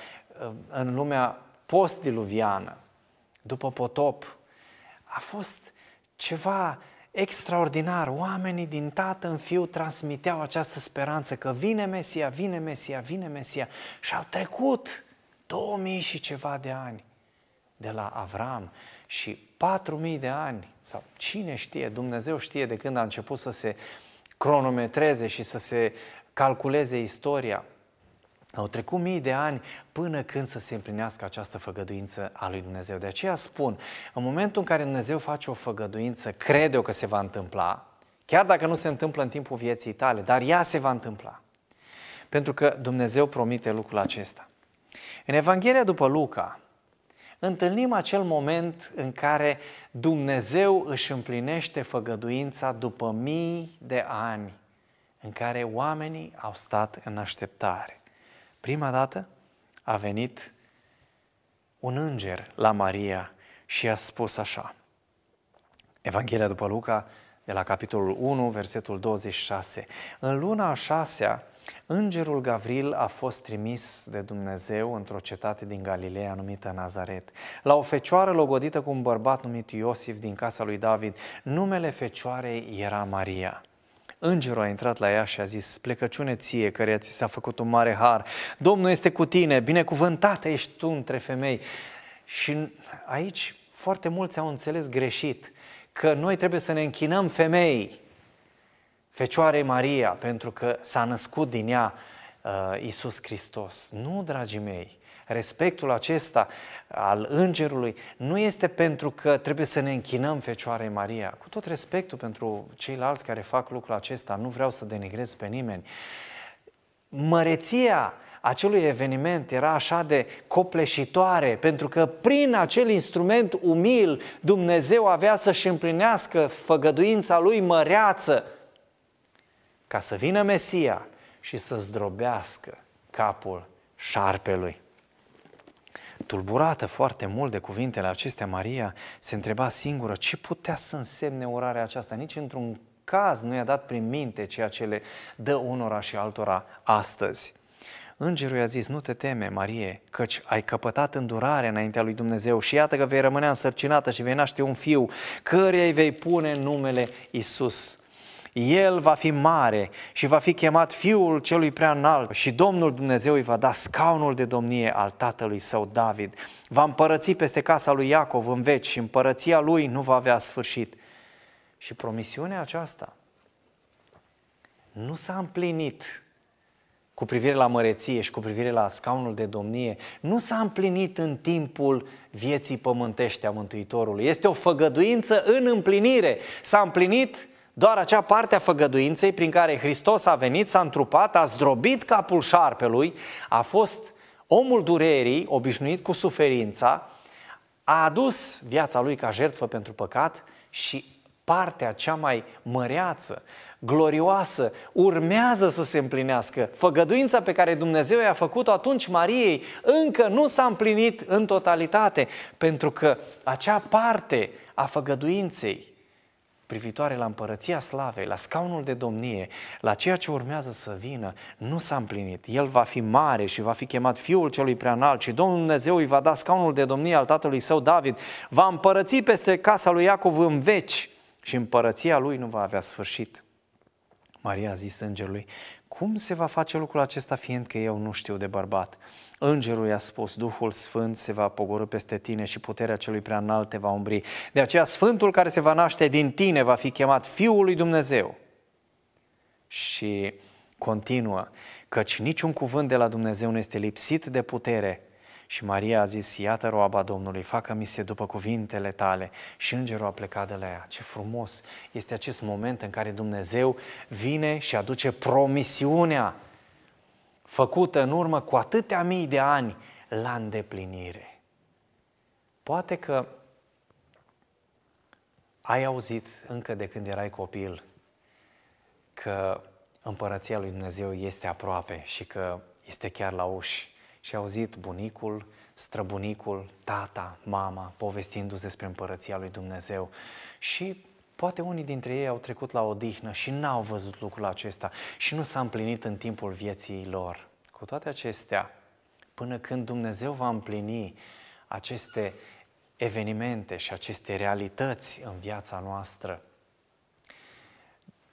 uh, în lumea postdiluviană, după potop, a fost ceva extraordinar. Oamenii din tată în fiu transmiteau această speranță că vine Mesia, vine Mesia, vine Mesia și au trecut 2000 și ceva de ani de la Avram și 4000 de ani, sau cine știe, Dumnezeu știe de când a început să se cronometreze și să se calculeze istoria. Au trecut mii de ani până când să se împlinească această făgăduință a lui Dumnezeu. De aceea spun, în momentul în care Dumnezeu face o făgăduință, crede că se va întâmpla, chiar dacă nu se întâmplă în timpul vieții tale, dar ea se va întâmpla. Pentru că Dumnezeu promite lucrul acesta. În Evanghelia după Luca, întâlnim acel moment în care Dumnezeu își împlinește făgăduința după mii de ani în care oamenii au stat în așteptare. Prima dată a venit un înger la Maria și a spus așa. Evanghelia după Luca, de la capitolul 1, versetul 26. În luna a șasea, Îngerul Gavril a fost trimis de Dumnezeu într-o cetate din Galileea numită Nazaret, la o fecioară logodită cu un bărbat numit Iosif din casa lui David. Numele fecioarei era Maria. Îngerul a intrat la ea și a zis, plecăciune ție care ți s-a făcut un mare har, Domnul este cu tine, binecuvântată ești tu între femei. Și aici foarte mulți au înțeles greșit că noi trebuie să ne închinăm femeii, Fecioare Maria, pentru că s-a născut din ea uh, Isus Hristos. Nu, dragii mei, respectul acesta al îngerului nu este pentru că trebuie să ne închinăm Fecioarei Maria. Cu tot respectul pentru ceilalți care fac lucrul acesta, nu vreau să denigrez pe nimeni. Măreția acelui eveniment era așa de copleșitoare, pentru că prin acel instrument umil Dumnezeu avea să-și împlinească făgăduința lui măreață ca să vină Mesia și să zdrobească capul șarpelui. Tulburată foarte mult de cuvintele acestea, Maria se întreba singură ce putea să însemne urarea aceasta. Nici într-un caz nu i-a dat prin minte ceea ce le dă unora și altora astăzi. Îngerul i-a zis, nu te teme, Marie, căci ai căpătat îndurare înaintea lui Dumnezeu și iată că vei rămâne însărcinată și vei naște un fiu, căruia îi vei pune numele Isus. El va fi mare și va fi chemat Fiul Celui Prea Înalt și Domnul Dumnezeu îi va da scaunul de domnie al tatălui său David. Va împărăți peste casa lui Iacov în veci și împărăția lui nu va avea sfârșit. Și promisiunea aceasta nu s-a împlinit cu privire la măreție și cu privire la scaunul de domnie, nu s-a împlinit în timpul vieții pământești a Mântuitorului. Este o făgăduință în împlinire. S-a împlinit doar acea parte a făgăduinței prin care Hristos a venit, s-a întrupat, a zdrobit capul șarpelui, a fost omul durerii, obișnuit cu suferința, a adus viața lui ca jertfă pentru păcat și partea cea mai măreață, glorioasă, urmează să se împlinească. Făgăduința pe care Dumnezeu i-a făcut-o atunci Mariei încă nu s-a împlinit în totalitate, pentru că acea parte a făgăduinței privitoare la împărăția slavei, la scaunul de domnie, la ceea ce urmează să vină, nu s-a împlinit. El va fi mare și va fi chemat Fiul celui preanalt și Domnul Dumnezeu îi va da scaunul de domnie al tatălui său David, va împărăți peste casa lui Iacov în veci și împărăția lui nu va avea sfârșit. Maria a zis îngerului, cum se va face lucrul acesta, fiindcă eu nu știu de bărbat? Îngerul i-a spus, Duhul Sfânt se va pogorâ peste tine și puterea celui prea înalt te va umbri. De aceea Sfântul care se va naște din tine va fi chemat Fiul lui Dumnezeu. Și continuă, căci niciun cuvânt de la Dumnezeu nu este lipsit de putere, și Maria a zis, iată roaba Domnului, facă-mi se după cuvintele tale. Și îngerul a plecat de la ea. Ce frumos este acest moment în care Dumnezeu vine și aduce promisiunea făcută în urmă cu atâtea mii de ani la îndeplinire. Poate că ai auzit încă de când erai copil că împărăția lui Dumnezeu este aproape și că este chiar la uși și auzit bunicul, străbunicul, tata, mama, povestindu-se despre împărăția lui Dumnezeu. Și poate unii dintre ei au trecut la odihnă și n-au văzut lucrul acesta și nu s-a împlinit în timpul vieții lor. Cu toate acestea, până când Dumnezeu va împlini aceste evenimente și aceste realități în viața noastră,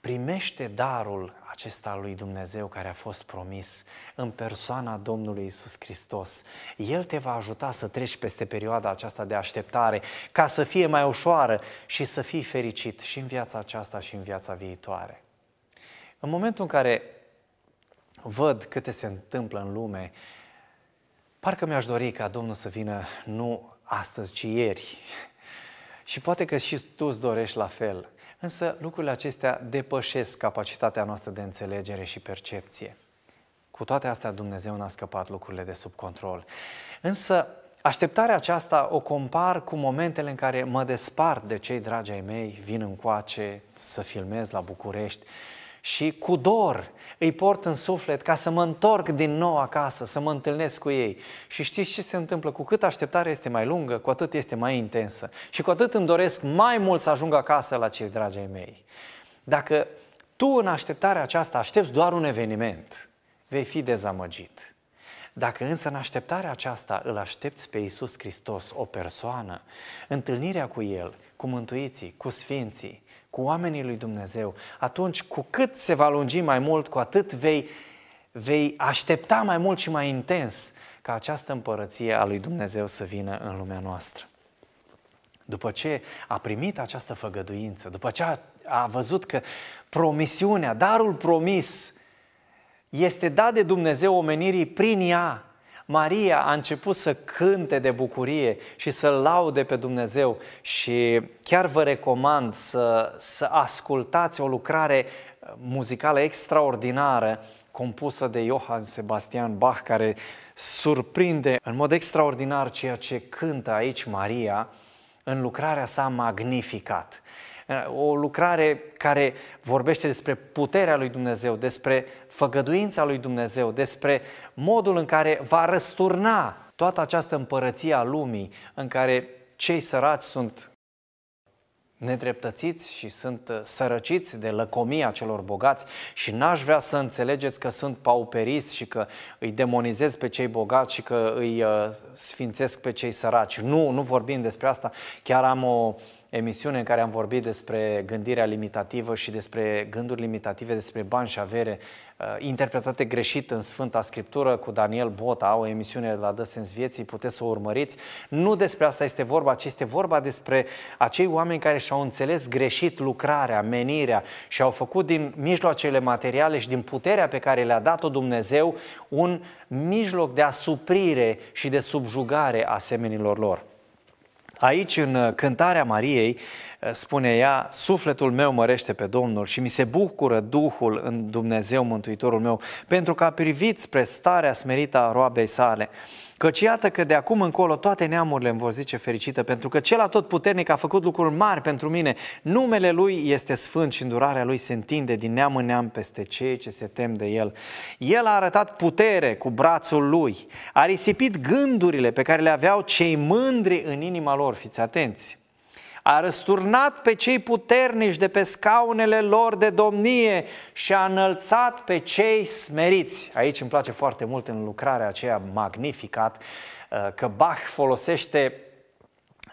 primește darul acesta lui Dumnezeu care a fost promis în persoana Domnului Isus Hristos. El te va ajuta să treci peste perioada aceasta de așteptare ca să fie mai ușoară și să fii fericit și în viața aceasta și în viața viitoare. În momentul în care văd câte se întâmplă în lume, parcă mi-aș dori ca Domnul să vină nu astăzi, ci ieri. Și poate că și tu îți dorești la fel. Însă lucrurile acestea depășesc capacitatea noastră de înțelegere și percepție. Cu toate astea, Dumnezeu n-a scăpat lucrurile de sub control. Însă, așteptarea aceasta o compar cu momentele în care mă despart de cei dragi ai mei, vin încoace să filmez la București și cu dor îi port în suflet ca să mă întorc din nou acasă, să mă întâlnesc cu ei. Și știți ce se întâmplă? Cu cât așteptarea este mai lungă, cu atât este mai intensă. Și cu atât îmi doresc mai mult să ajung acasă la cei dragi ai mei. Dacă tu în așteptarea aceasta aștepți doar un eveniment, vei fi dezamăgit. Dacă însă în așteptarea aceasta îl aștepți pe Iisus Hristos, o persoană, întâlnirea cu El, cu mântuiții, cu sfinții, cu oamenii lui Dumnezeu, atunci cu cât se va lungi mai mult, cu atât vei, vei aștepta mai mult și mai intens ca această împărăție a lui Dumnezeu să vină în lumea noastră. După ce a primit această făgăduință, după ce a, a văzut că promisiunea, darul promis, este dat de Dumnezeu omenirii prin ea, Maria a început să cânte de bucurie și să laude pe Dumnezeu și chiar vă recomand să, să ascultați o lucrare uh, muzicală extraordinară compusă de Johann Sebastian Bach, care surprinde în mod extraordinar ceea ce cântă aici Maria în lucrarea sa magnificat. Eh, o lucrare care vorbește despre puterea lui Dumnezeu, despre făgăduința lui Dumnezeu, despre modul în care va răsturna toată această împărăție a lumii în care cei săraci sunt nedreptățiți și sunt eh, sărăciți de lăcomia celor bogați și n-aș vrea să înțelegeți că sunt pauperiți și că îi demonizez pe cei bogați și că îi eh, sfințesc pe cei săraci. Nu, nu vorbim despre asta. Chiar am o uh, emisiune în care am vorbit despre gândirea limitativă și despre gânduri limitative, despre bani și avere, uh, interpretate greșit în Sfânta Scriptură cu Daniel Bota, o emisiune la Dă Sens Vieții, puteți să o urmăriți. Nu despre asta este vorba, ci este vorba despre acei oameni care și-au înțeles greșit lucrarea, menirea și au făcut din mijloacele materiale și din puterea pe care le-a dat-o Dumnezeu un mijloc de asuprire și de subjugare a semenilor lor. Aici, în uh, Cântarea Mariei, uh, spune ea, sufletul meu mărește pe Domnul și mi se bucură Duhul în Dumnezeu Mântuitorul meu, pentru că a privit spre starea smerită a roabei sale. Căci iată că de acum încolo toate neamurile îmi vor zice fericită, pentru că cel tot puternic a făcut lucruri mari pentru mine. Numele lui este sfânt și îndurarea lui se întinde din neam în neam peste cei ce se tem de el. El a arătat putere cu brațul lui, a risipit gândurile pe care le aveau cei mândri în inima lor. Fiți atenți! a răsturnat pe cei puternici de pe scaunele lor de domnie și a înălțat pe cei smeriți. Aici îmi place foarte mult în lucrarea aceea magnificat uh, că Bach folosește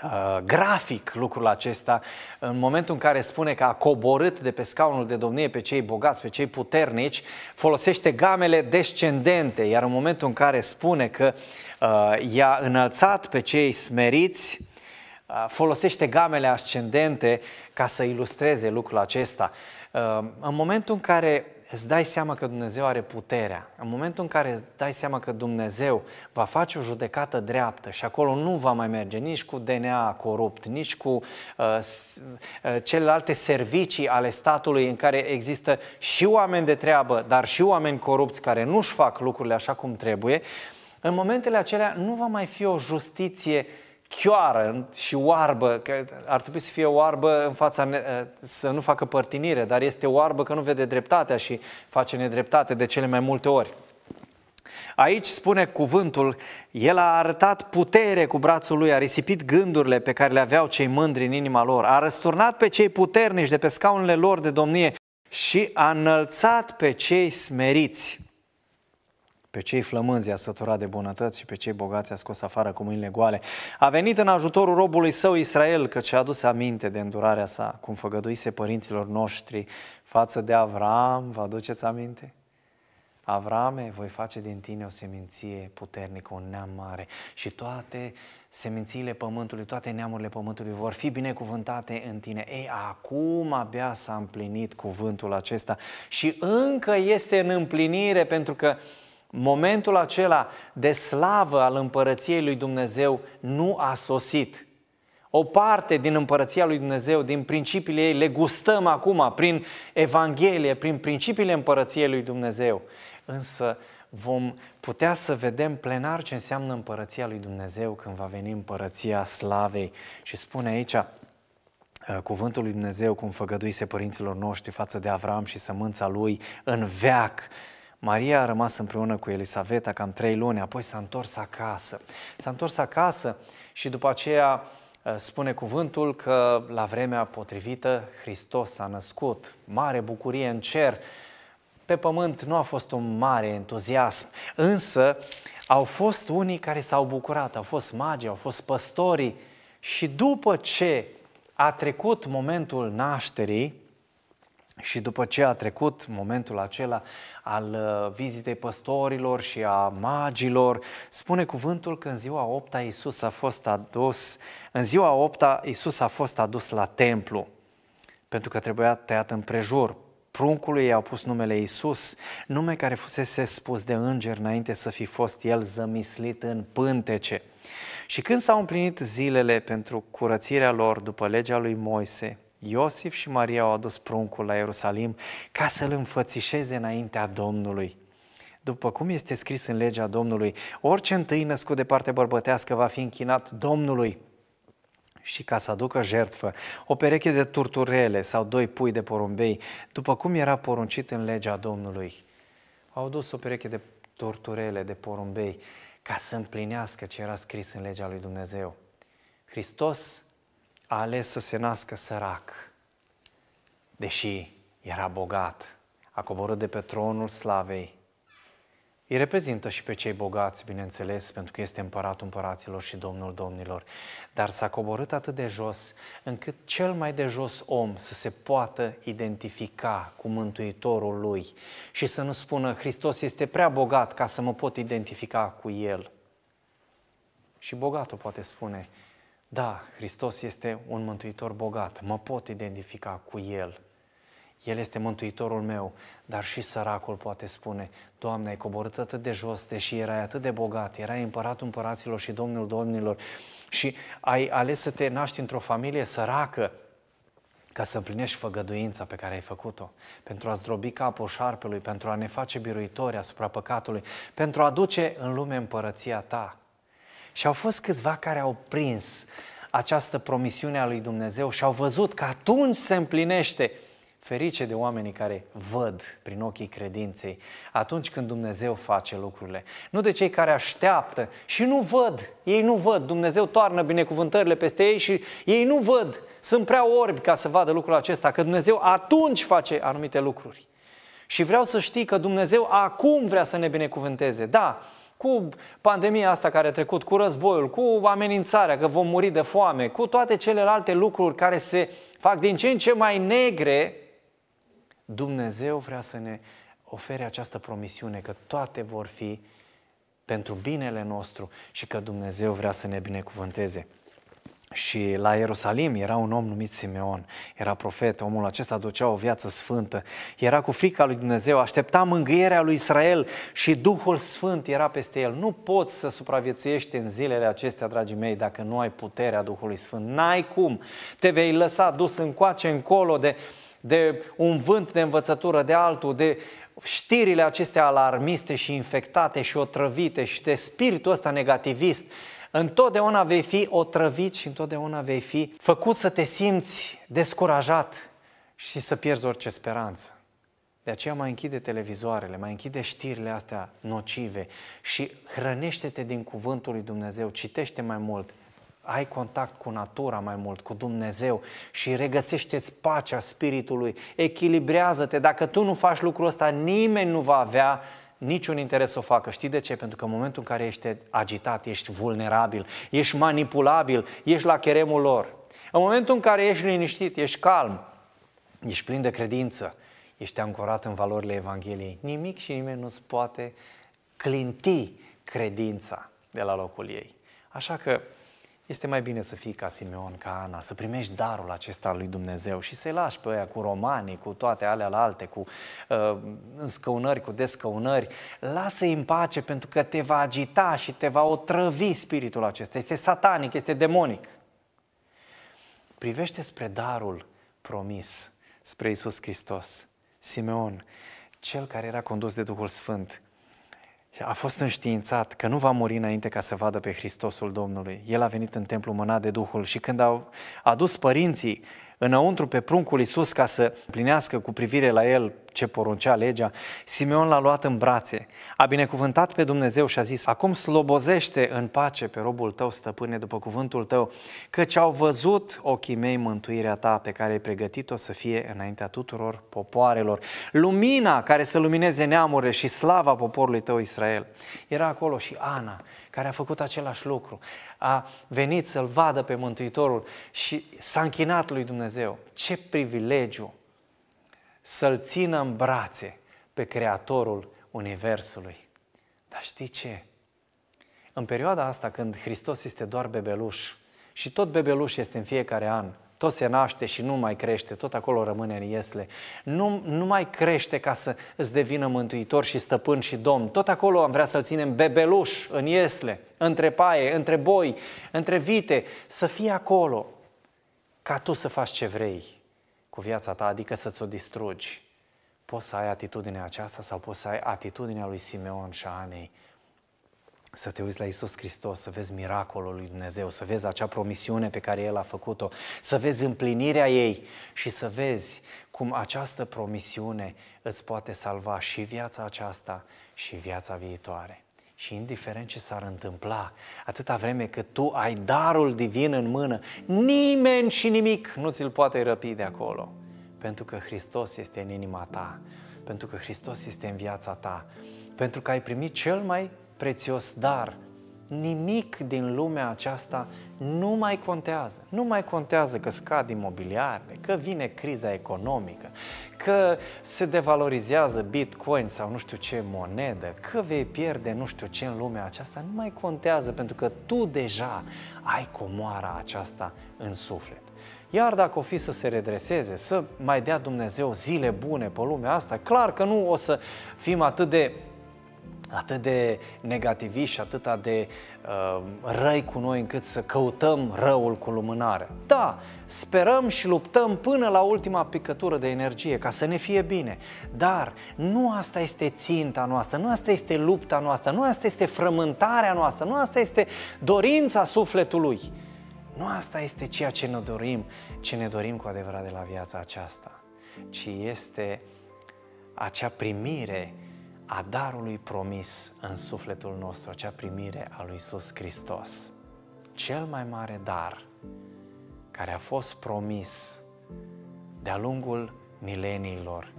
uh, grafic lucrul acesta în momentul în care spune că a coborât de pe scaunul de domnie pe cei bogați, pe cei puternici, folosește gamele descendente, iar în momentul în care spune că uh, i-a înălțat pe cei smeriți, uh, folosește gamele ascendente ca să ilustreze lucrul acesta. În momentul în care îți dai seama că Dumnezeu are puterea, în momentul în care îți dai seama că Dumnezeu va face o judecată dreaptă și acolo nu va mai merge nici cu DNA corupt, nici cu celelalte servicii ale statului în care există și oameni de treabă, dar și oameni corupți care nu-și fac lucrurile așa cum trebuie, în momentele acelea nu va mai fi o justiție uh, chioară și oarbă, că ar trebui să fie oarbă în fața, eh, să nu facă părtinire, dar este oarbă că nu vede dreptatea și face nedreptate de cele mai multe ori. Aici spune cuvântul, el a arătat putere cu brațul lui, a risipit gândurile pe care le aveau cei mândri în inima lor, a răsturnat pe cei puternici de pe scaunele lor de domnie și a înălțat pe cei smeriți. Pe cei flămânzi a săturat de bunătăți și pe cei bogați a scos afară cu mâinile goale. A venit în ajutorul robului său Israel, căci a adus aminte de îndurarea sa, cum făgăduise părinților noștri față de Avram. Vă aduceți aminte? Avrame, voi face din tine o seminție puternică, un neam mare și toate semințiile pământului, toate neamurile pământului vor fi binecuvântate în tine. Ei, acum abia s-a împlinit cuvântul acesta și încă este în împlinire pentru că uh, Momentul acela de slavă al împărăției lui Dumnezeu nu a sosit. O parte din împărăția lui Dumnezeu, din principiile ei, le gustăm acum prin Evanghelie, prin principiile împărăției lui Dumnezeu. Însă vom putea să vedem plenar ce înseamnă împărăția lui Dumnezeu când va veni împărăția slavei. Și spune aici, uh, cuvântul lui Dumnezeu, cum făgăduise părinților noștri față de Avram și sămânța lui în veac, Maria a rămas împreună cu Elisaveta cam trei luni, apoi s-a întors acasă. S-a întors acasă și după aceea uh, spune cuvântul că la vremea potrivită Hristos s-a născut. Mare bucurie în cer. Pe pământ nu a fost un mare entuziasm, însă au fost unii care s-au bucurat, au fost magii, au fost păstorii și după ce a trecut momentul nașterii, și după ce a trecut momentul acela al uh, vizitei păstorilor și a magilor, spune cuvântul că în ziua 8 -a Iisus a fost adus, în ziua 8 -a Iisus a fost adus la templu, pentru că trebuia tăiat în prejur. Pruncului i-au pus numele Iisus, nume care fusese spus de înger înainte să fi fost el zămislit în pântece. Și când s-au împlinit zilele pentru curățirea lor după legea lui Moise, Iosif și Maria au adus pruncul la Ierusalim ca să-l înfățișeze înaintea Domnului. După cum este scris în legea Domnului, orice întâi născut de parte bărbătească va fi închinat Domnului și ca să aducă jertfă o pereche de turturele sau doi pui de porumbei, după cum era poruncit în legea Domnului. Au dus o pereche de turturele, de porumbei, ca să împlinească ce era scris în legea lui Dumnezeu. Hristos a ales să se nască sărac, deși era bogat, a coborât de pe tronul slavei. Îi reprezintă și pe cei bogați, bineînțeles, pentru că este împăratul împăraților și domnul domnilor, dar s-a coborât atât de jos, încât cel mai de jos om să se poată identifica cu Mântuitorul lui și să nu spună, Hristos este prea bogat ca să mă pot identifica cu el. Și bogatul poate spune, da, Hristos este un mântuitor bogat, mă pot identifica cu El. El este mântuitorul meu, dar și săracul poate spune, Doamne, ai coborât atât de jos, deși erai atât de bogat, erai împăratul împăraților și domnul domnilor și ai ales să te naști într-o familie săracă, ca să împlinești făgăduința pe care ai făcut-o, pentru a zdrobi capul șarpelui, pentru a ne face biruitori asupra păcatului, pentru a duce în lume împărăția ta. Și au fost câțiva care au prins această promisiune a lui Dumnezeu și au văzut că atunci se împlinește. Ferice de oamenii care văd prin ochii credinței atunci când Dumnezeu face lucrurile. Nu de cei care așteaptă și nu văd. Ei nu văd. Dumnezeu toarnă binecuvântările peste ei și ei nu văd. Sunt prea orbi ca să vadă lucrul acesta, că Dumnezeu atunci face anumite lucruri. Și vreau să știi că Dumnezeu acum vrea să ne binecuvânteze. Da, cu pandemia asta care a trecut, cu războiul, cu amenințarea că vom muri de foame, cu toate celelalte lucruri care se fac din ce în ce mai negre, Dumnezeu vrea să ne ofere această promisiune că toate vor fi pentru binele nostru și că Dumnezeu vrea să ne binecuvânteze. Și la Ierusalim era un om numit Simeon, era profet, omul acesta ducea o viață sfântă, era cu frica lui Dumnezeu, aștepta mângâierea lui Israel și Duhul Sfânt era peste el. Nu poți să supraviețuiești în zilele acestea, dragii mei, dacă nu ai puterea Duhului Sfânt. N-ai cum, te vei lăsa dus încoace, încolo de, de un vânt de învățătură, de altul, de știrile acestea alarmiste și infectate și otrăvite și de spiritul ăsta negativist Întotdeauna vei fi otrăvit și întotdeauna vei fi făcut să te simți descurajat și să pierzi orice speranță. De aceea mai închide televizoarele, mai închide știrile astea nocive și hrănește-te din cuvântul lui Dumnezeu, citește mai mult, ai contact cu natura mai mult, cu Dumnezeu și regăsește-ți pacea Spiritului, echilibrează-te. Dacă tu nu faci lucrul ăsta, nimeni nu va avea niciun interes să o facă. Știi de ce? Pentru că în momentul în care ești agitat, ești vulnerabil, ești manipulabil, ești la cheremul lor. În momentul în care ești liniștit, ești calm, ești plin de credință, ești ancorat în valorile Evangheliei, nimic și nimeni nu-ți poate clinti credința de la locul ei. Așa că este mai bine să fii ca Simeon, ca Ana, să primești darul acesta lui Dumnezeu și să-i lași pe aia cu romanii, cu toate alea la alte, cu uh, înscăunări, cu descăunări. Lasă-i în pace pentru că te va agita și te va otrăvi spiritul acesta. Este satanic, este demonic. Privește spre darul promis, spre Isus Hristos. Simeon, cel care era condus de Duhul Sfânt, a fost înștiințat că nu va muri înainte ca să vadă pe Hristosul Domnului. El a venit în templu mânat de Duhul și când au adus părinții înăuntru pe pruncul Iisus ca să plinească cu privire la el ce poruncea legea, Simeon l-a luat în brațe, a binecuvântat pe Dumnezeu și a zis, acum slobozește în pace pe robul tău, stăpâne, după cuvântul tău, căci au văzut ochii mei mântuirea ta pe care ai pregătit-o să fie înaintea tuturor popoarelor. Lumina care să lumineze neamurile și slava poporului tău Israel. Era acolo și Ana, care a făcut același lucru a venit să-L vadă pe Mântuitorul și s-a închinat lui Dumnezeu. Ce privilegiu să-L țină în brațe pe Creatorul Universului. Dar știi ce? În perioada asta când Hristos este doar bebeluș și tot bebeluș este în fiecare an – tot se naște și nu mai crește, tot acolo rămâne în iesle. Nu, nu mai crește ca să îți devină mântuitor și stăpân și domn. Tot acolo am vrea să-l ținem bebeluș în iesle, între paie, între boi, între vite, să fie acolo ca tu să faci ce vrei cu viața ta, adică să ți-o distrugi. Poți să ai atitudinea aceasta sau poți să ai atitudinea lui Simeon și a Anei să te uiți la Isus Hristos, să vezi miracolul lui Dumnezeu, să vezi acea promisiune pe care El a făcut-o, să vezi împlinirea ei și să vezi cum această promisiune îți poate salva și viața aceasta și viața viitoare. Și indiferent ce s-ar întâmpla, atâta vreme cât tu ai darul divin în mână, nimeni și nimic nu ți-l poate răpi de acolo. Pentru că Hristos este în inima ta, pentru că Hristos este în viața ta, pentru că ai primit cel mai prețios dar. Nimic din lumea aceasta nu mai contează. Nu mai contează că scad imobiliarele, că vine criza economică, că se devalorizează bitcoin sau nu știu ce monedă, că vei pierde nu știu ce în lumea aceasta. Nu mai contează pentru că tu deja ai comoara aceasta în suflet. Iar dacă o fi să se redreseze, să mai dea Dumnezeu zile bune pe lumea asta, clar că nu o să fim atât de atât de negativi și atâta de uh, răi cu noi încât să căutăm răul cu lumânare. Da, sperăm și luptăm până la ultima picătură de energie ca să ne fie bine, dar nu asta este ținta noastră, nu asta este lupta noastră, nu asta este frământarea noastră, nu asta este dorința sufletului. Nu asta este ceea ce ne dorim, ce ne dorim cu adevărat de la viața aceasta, ci este acea primire a darului promis în sufletul nostru, acea primire a lui Iisus Hristos. Cel mai mare dar care a fost promis de-a lungul mileniilor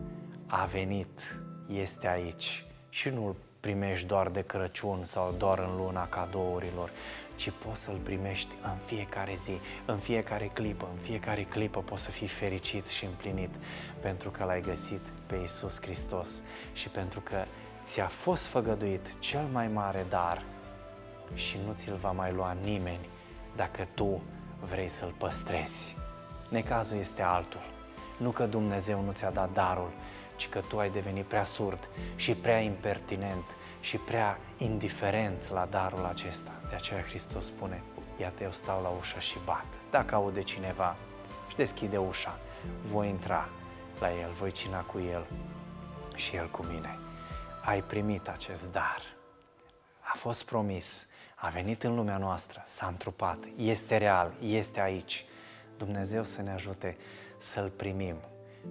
a venit, este aici și nu-l primești doar de Crăciun sau doar în luna cadourilor, ci poți să-L primești în fiecare zi, în fiecare clipă, în fiecare clipă poți să fii fericit și împlinit pentru că L-ai găsit pe Isus Hristos și pentru că ți-a fost făgăduit cel mai mare dar și nu ți-l va mai lua nimeni dacă tu vrei să-l păstrezi. Necazul este altul. Nu că Dumnezeu nu ți-a dat darul, ci că tu ai devenit prea surd și prea impertinent și prea indiferent la darul acesta. De aceea Hristos spune, iată eu stau la ușă și bat. Dacă aude cineva și deschide ușa, voi intra la el, voi cina cu el și el cu mine. Ai primit acest dar. A fost promis, a venit în lumea noastră, s-a întrupat, este real, este aici. Dumnezeu să ne ajute să-L primim,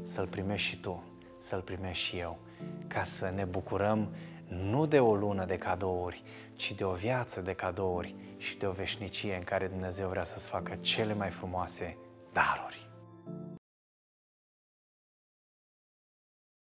să-L primești și tu, să-L primești și eu, ca să ne bucurăm nu de o lună de cadouri, ci de o viață de cadouri și de o veșnicie în care Dumnezeu vrea să-ți facă cele mai frumoase daruri.